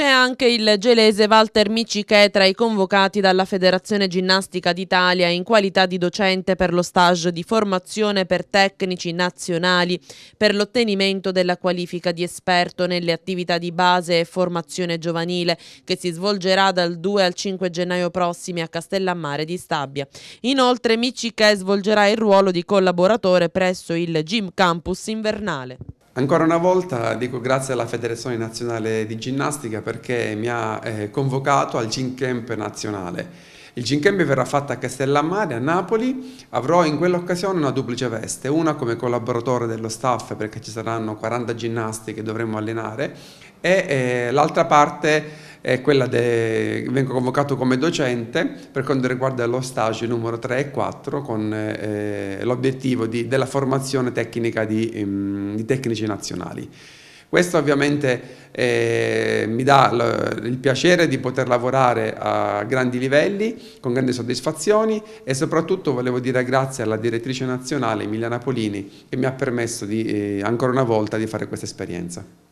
C'è anche il gelese Walter Miciche tra i convocati dalla Federazione Ginnastica d'Italia in qualità di docente per lo stage di formazione per tecnici nazionali per l'ottenimento della qualifica di esperto nelle attività di base e formazione giovanile che si svolgerà dal 2 al 5 gennaio prossimi a Castellammare di Stabia. Inoltre Miciche svolgerà il ruolo di collaboratore presso il Gym Campus invernale. Ancora una volta dico grazie alla Federazione Nazionale di Ginnastica perché mi ha eh, convocato al Gin Camp nazionale. Il Gin Camp verrà fatto a Castellammare, a Napoli, avrò in quell'occasione una duplice veste, una come collaboratore dello staff perché ci saranno 40 ginnasti che dovremo allenare e eh, l'altra parte è quella che vengo convocato come docente per quanto riguarda lo stage numero 3 e 4 con eh, eh l'obiettivo della formazione tecnica di, um, di tecnici nazionali. Questo ovviamente eh, mi dà il piacere di poter lavorare a grandi livelli, con grandi soddisfazioni e soprattutto volevo dire grazie alla direttrice nazionale Emilia Napolini che mi ha permesso di, eh, ancora una volta di fare questa esperienza.